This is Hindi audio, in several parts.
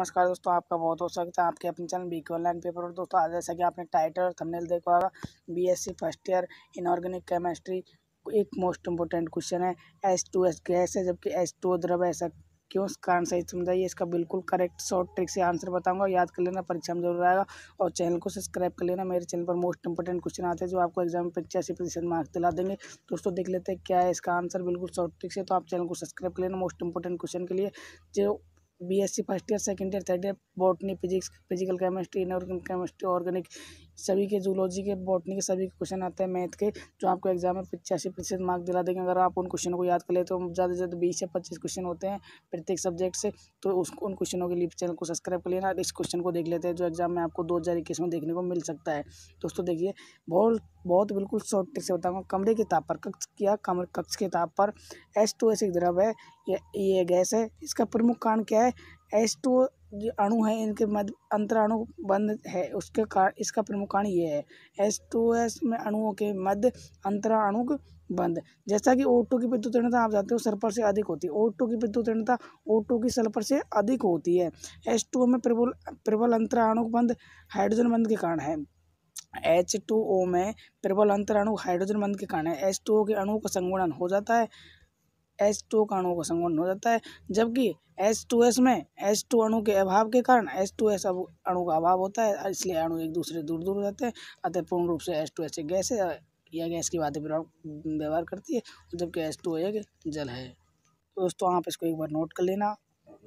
नमस्कार दोस्तों आपका बहुत हो सकता है आपके अपने channel B K online paper और दोस्तों आज जैसा कि आपने टाइटल और थंबनेल देखा होगा BSc first year inorganic chemistry एक मोस्ट इंपॉर्टेंट क्वेश्चन है एस टू एस गैस है जबकि एस टू द्रव ऐसा क्यों उस कारण सही समझाइए इसका बिल्कुल करेक्ट शॉर्ट ट्रिक से आंसर बताऊंगा याद कर लेना परीक्षा में जरूर आएगा और चैनल को सब्सक्राइब कर लेना मेरे चैनल पर मोस्ट इंपॉर्टेंट क्वेश्चन आते हैं जो आपको एग्जाम में पचासी प्रतिशत मार्क्स दिला देंगे दोस्तों देख लेते हैं क्या है इसका आंसर बिल्कुल शॉर्ट ट्रिक से तो आप चैनल को सब्सक्राइब कर लेना मोस्ट इंपॉर्टेंट क्वेश्चन के लिए जो B S first year second year third year botany physics physical chemistry inorganic chemistry organic सभी के जूलॉजी के बॉटनी के सभी क्वेश्चन आते हैं मैथ के जो आपको एग्जाम में पचासी प्रतिशत मार्क दिला देंगे अगर आप उन क्वेश्चनों को याद कर लेते हो तो ज़्यादा से ज़्यादा बीस या पच्चीस क्वेश्चन होते हैं प्रत्येक सब्जेक्ट से तो उस उन क्वेश्चनों के लिए चैनल को सब्सक्राइब कर लेना इस क्वेश्चन को देख लेते हैं जो एग्जाम में आपको दो हज़ार इक्कीस में देखने को मिल सकता है दोस्तों देखिए बहुत बहुत बिल्कुल शॉर्ट ट्रिक से बताऊँगा कमरे के ताप पर कक्ष या कमरे कक्ष के ताप पर एस टू एस एक द्रव है ये गैस है इसका प्रमुख कारण क्या है एस टू जो अणु है इनके मध्य अंतराणु बंध है उसके कारण इसका प्रमुख कारण ये है एस टू एस में अणुओं के मध्य अंतराणुक बंध जैसा कि ओ टू की विद्युत ऋणता आप जानते हो सल्फर से अधिक होती है ओ टू की विद्युत ऋणता ओ टू की सल्फर से अधिक होती है एच टू में प्रबल प्रबल अंतराणु बंध हाइड्रोजन बंध के कारण है एच टू ओ में प्रबल अंतराणु हाइड्रोजन बंध के कारण है एच टू ओ के अणु का संगणन हो जाता है एच टू का अणुओं का संगठन हो जाता है जबकि एच टू एस में एच टू अणु के अभाव के कारण एच टू एस अणु का अभाव होता है इसलिए अणु एक दूसरे दूर दूर हो जाते हैं अतः पूर्ण रूप से एच टू एस एक गैस है यह गैस की बातें व्यवहार करती है जबकि एच टू एक जल है दोस्तों आप इसको एक बार नोट कर लेना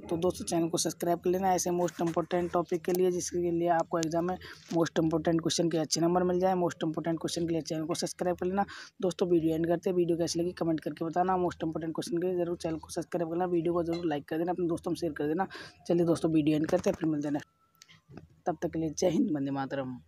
तो दोस्तों चैनल को सब्सक्राइब कर लेना ऐसे मोस्ट इंपॉर्टेंट टॉपिक के लिए जिसके लिए आपको एग्जाम में मोस्ट इंपॉर्टेंट क्वेश्चन के अच्छे नंबर मिल जाए मोस्ट इंपॉर्टेंट क्वेश्चन के लिए चैनल को सब्सक्राइब कर लेना दोस्तों वीडियो एंड करते हैं वीडियो कैसे लगी कमेंट करके बताना मोस्ट इंपॉर्टेंट क्वेश्चन के लिए जरूर चैनल को सब्सक्राइब करना वीडियो को जरूर लाइक कर देना अपने दोस्तों में शेयर कर देना चलिए दोस्तों वीडियो एंड करते हैं फिर मिलते हैं तब तक के लिए जय हिंद वंदे मातरम